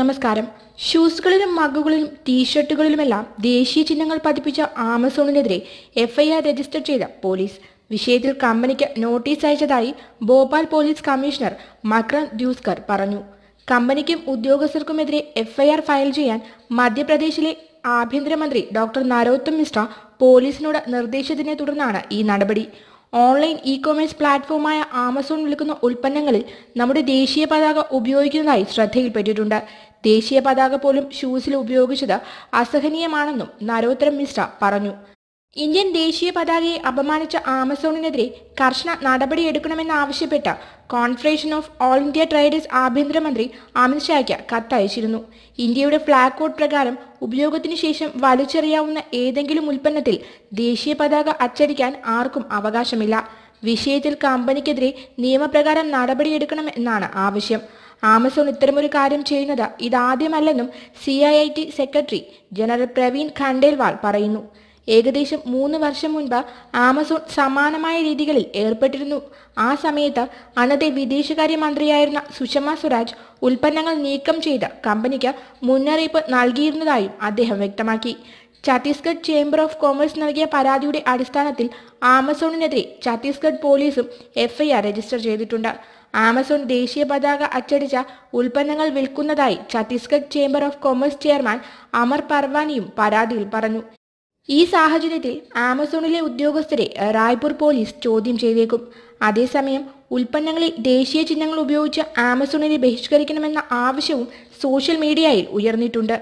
നമസ്കാരം ഷൂസുകളിലും മഗ്ഗുകളിലും ടീഷർട്ടുകളിലുമെല്ലാം ദേശീയ ചിഹ്നങ്ങൾ പതിപ്പിച്ച ആമസോണിനെതിരെ എഫ്ഐആർ രജിസ്റ്റർ ചെയ്ത പോലീസ് വിഷയത്തിൽ കമ്പനിക്ക് നോട്ടീസ് അയച്ചതായി ഭോപ്പാൽ പോലീസ് കമ്മീഷണർ മക്രൻ ദ്യൂസ്കർ പറഞ്ഞു കമ്പനിക്കും ഉദ്യോഗസ്ഥർക്കുമെതിരെ എഫ്ഐആർ ഫയൽ ചെയ്യാൻ മധ്യപ്രദേശിലെ ആഭ്യന്തരമന്ത്രി ഡോക്ടർ നരോത്തം മിശ്ര പോലീസിനോട് നിർദ്ദേശിച്ചതിനെ തുടർന്നാണ് ഈ നടപടി ഓൺലൈൻ ഇ കൊമേഴ്സ് പ്ലാറ്റ്ഫോമായ ആമസോൺ വിൽക്കുന്ന ഉൽപ്പന്നങ്ങളിൽ നമ്മുടെ ദേശീയ പതാക ഉപയോഗിക്കുന്നതായി ശ്രദ്ധയിൽപ്പെട്ടിട്ടുണ്ട് ദേശീയ പതാക പോലും ഷൂസിൽ ഉപയോഗിച്ചത് അസഹനീയമാണെന്നും നരോത്തരം മിശ്ര പറഞ്ഞു ഇന്ത്യൻ ദേശീയ പതാകയെ അപമാനിച്ച ആമസോണിനെതിരെ കർശന നടപടിയെടുക്കണമെന്നാവശ്യപ്പെട്ട confederation of all India traders ആഭ്യന്തരമന്ത്രി അമിത്ഷായ്ക്ക് കത്തയച്ചിരുന്നു ഇന്ത്യയുടെ ഫ്ളാഗ് കോഡ് പ്രകാരം ഉപയോഗത്തിനു ശേഷം വലിച്ചെറിയാവുന്ന ഏതെങ്കിലും ഉൽപ്പന്നത്തിൽ ദേശീയ പതാക അച്ചടിക്കാൻ ആർക്കും അവകാശമില്ല വിഷയത്തിൽ കമ്പനിക്കെതിരെ നിയമപ്രകാരം നടപടിയെടുക്കണമെന്നാണ് ആവശ്യം ആമസോൺ ഇത്തരമൊരു കാര്യം ചെയ്യുന്നത് ഇതാദ്യമല്ലെന്നും C secretary general Praveen Khandelwal പറയുന്നു ഏകദേശം മൂന്ന് വർഷം മുൻപ് ആമസോൺ സമാനമായ രീതികളിൽ ഏർപ്പെട്ടിരുന്നു ആ സമയത്ത് അന്നത്തെ വിദേശകാര്യമന്ത്രിയായിരുന്ന സുഷമ സ്വരാജ് ഉൽപ്പന്നങ്ങൾ നീക്കം ചെയ്ത കമ്പനിക്ക് മുന്നറിയിപ്പ് നൽകിയിരുന്നതായും അദ്ദേഹം വ്യക്തമാക്കി ഛത്തീസ്ഗഡ് ചേംബർ ഓഫ് കോമേഴ്സ് നൽകിയ പരാതിയുടെ അടിസ്ഥാനത്തിൽ ആമസോണിനെതിരെ ഛത്തീസ്ഗഡ് പോലീസും എഫ്ഐആർ രജിസ്റ്റർ ചെയ്തിട്ടുണ്ട് ആമസോൺ ദേശീയ പതാക അച്ചടിച്ച ഉൽപ്പന്നങ്ങൾ വിൽക്കുന്നതായി Chhattisgarh chamber of commerce chairman Amar പർവാനിയും പരാതിയിൽ പറഞ്ഞു ഈ സാഹചര്യത്തിൽ ആമസോണിലെ ഉദ്യോഗസ്ഥരെ റായ്പൂർ പോലീസ് ചോദ്യം ചെയ്തേക്കും അതേസമയം ഉൽപ്പന്നങ്ങളിൽ ദേശീയ ചിഹ്നങ്ങൾ ഉപയോഗിച്ച് ആമസോണിനെ ബഹിഷ്കരിക്കണമെന്ന ആവശ്യവും സോഷ്യൽ മീഡിയയിൽ ഉയർന്നിട്ടുണ്ട്